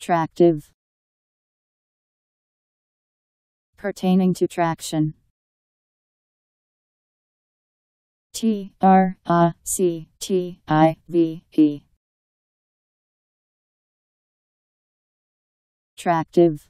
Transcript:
Tractive Pertaining to traction T R A C T I V E Tractive